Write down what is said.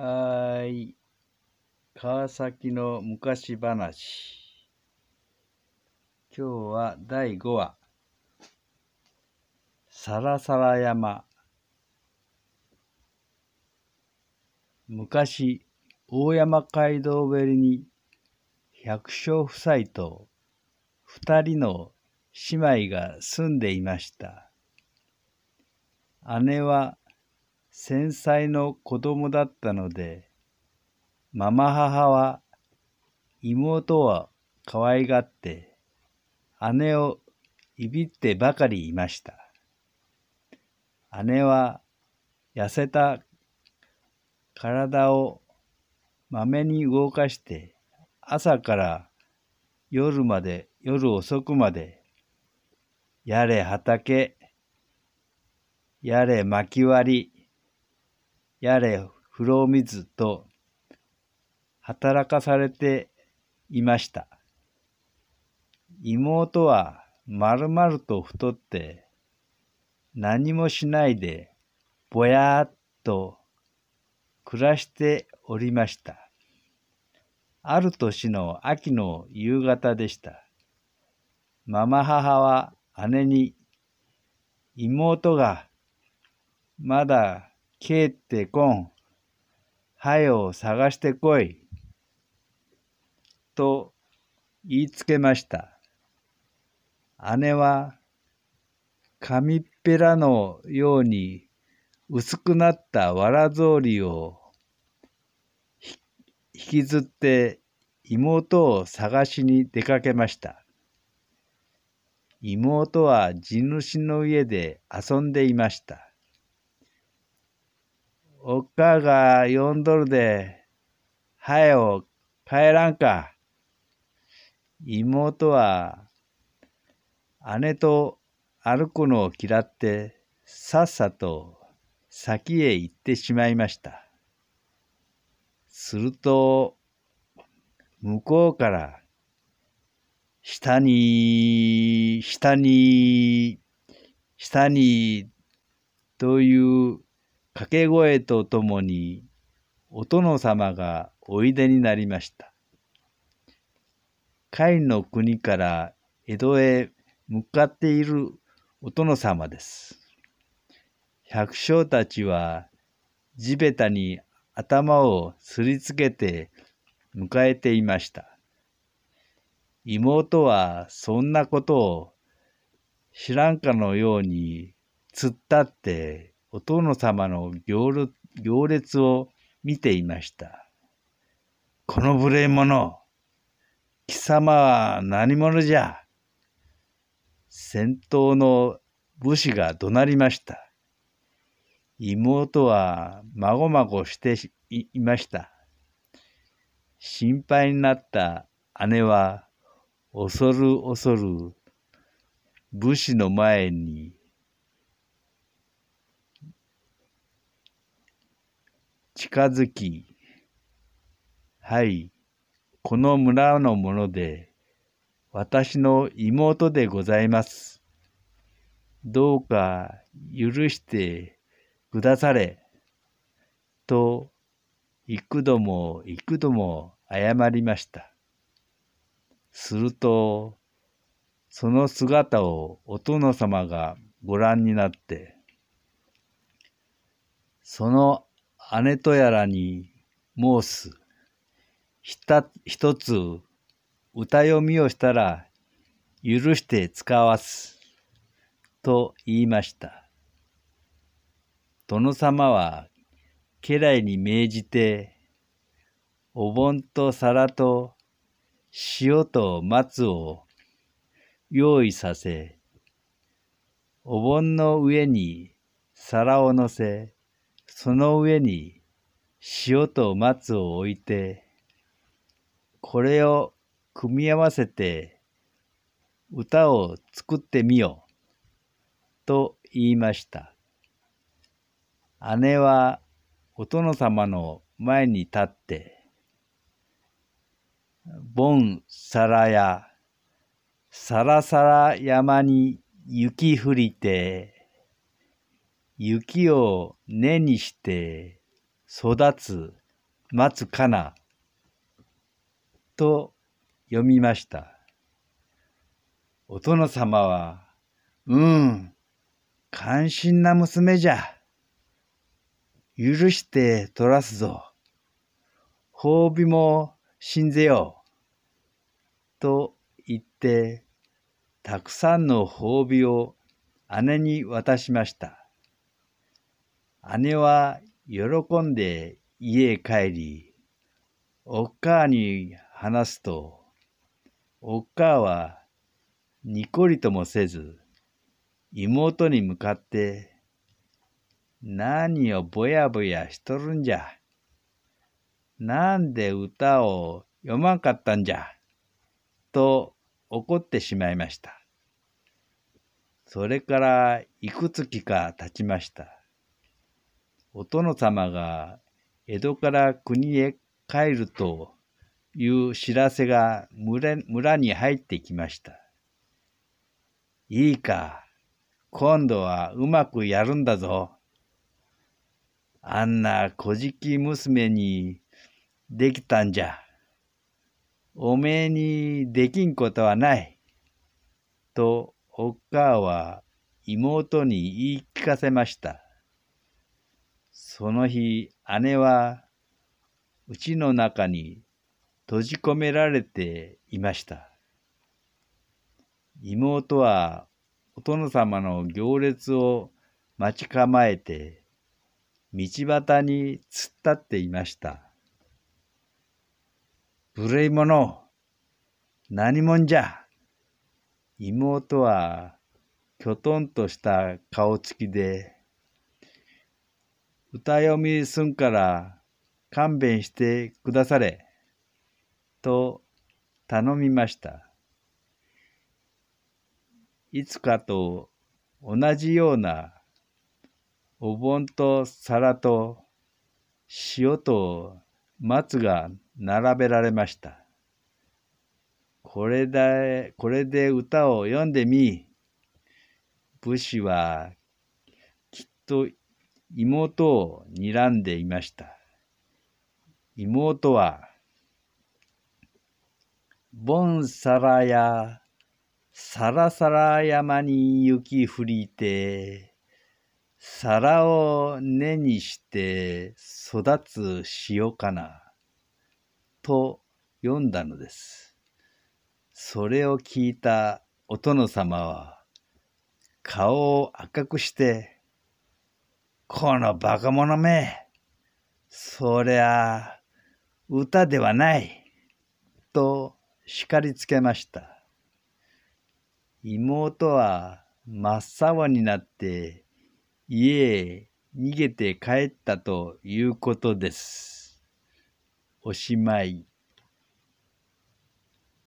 はーい。川崎の昔話。今日は第5話。さらさら山。昔、大山街道べりに、百姓夫妻と二人の姉妹が住んでいました。姉は繊細の子供だったので、ママ母は妹は可愛がって、姉をいびってばかりいました。姉は痩せた体をまめに動かして、朝から夜まで、夜遅くまで、やれ畑、やれ薪割り、やれ、風呂水と働かされていました。妹はまるまると太って何もしないでぼやーっと暮らしておりました。ある年の秋の夕方でした。ママ母は姉に妹がまだ帰ってこん。はよ探してこい。と言いつけました。姉は紙っぺらのように薄くなったわらぞうりを引きずって妹を探しに出かけました。妹は地主の家で遊んでいました。おっかが4ドルで、はよ、帰らんか。妹は、姉と歩くのを嫌って、さっさと先へ行ってしまいました。すると、向こうから、下に、下に、下に、という掛け声とともにお殿様がおいでになりました。甲斐の国から江戸へ向かっているお殿様です。百姓たちは地べたに頭をすりつけて迎えていました。妹はそんなことを知らんかのように突っ立ってお殿様の行列を見ていました。この無礼者、貴様は何者じゃ先頭の武士が怒鳴りました。妹はまごまごしていました。心配になった姉は恐る恐る武士の前に近づき、はい、この村のもので、私の妹でございます。どうか許してくだされ。と、幾度も幾度も謝りました。すると、その姿をお殿様がご覧になって、その姉とやらに申す。ひた、一つ、歌読みをしたら、許して使わす。と言いました。殿様は、家来に命じて、お盆と皿と塩と松を用意させ、お盆の上に皿を乗せ、その上に塩と松を置いて、これを組み合わせて歌を作ってみようと言いました。姉はお殿様の前に立って、ボンサラやサラサラ山に雪降りて、雪を根にして育つ松かなと読みました。お殿様は、うん、関心な娘じゃ。許して取らすぞ。褒美も信ぜよう。と言って、たくさんの褒美を姉に渡しました。姉は喜んで家へ帰り、おっかあに話すと、おっかあはにこりともせず、妹に向かって、何をぼやぼやしとるんじゃ。なんで歌を読まんかったんじゃ。と怒ってしまいました。それからいくつきか経ちました。お殿様が江戸から国へ帰るという知らせが村に入ってきました。いいか、今度はうまくやるんだぞ。あんな小じき娘にできたんじゃ。おめえにできんことはない。と、おっかあは妹に言い聞かせました。その日、姉は、うちの中に閉じ込められていました。妹は、お殿様の行列を待ち構えて、道端に突っ立っていました。無礼者何者じゃ妹はきょとんとした顔つきで歌読みすんから勘弁してくだされ、と頼みました。いつかと同じようなお盆と皿と塩と松が並べられました。これで、これで歌を読んでみ。武士はきっと妹を睨んでいました。妹は、ボンサラや、サラサラ山に雪降りて、皿を根にして育つ塩かな、と読んだのです。それを聞いたお殿様は、顔を赤くして、このバカ者め、そりゃ歌ではない、と叱りつけました。妹は真っ青になって家へ逃げて帰ったということです。おしまい。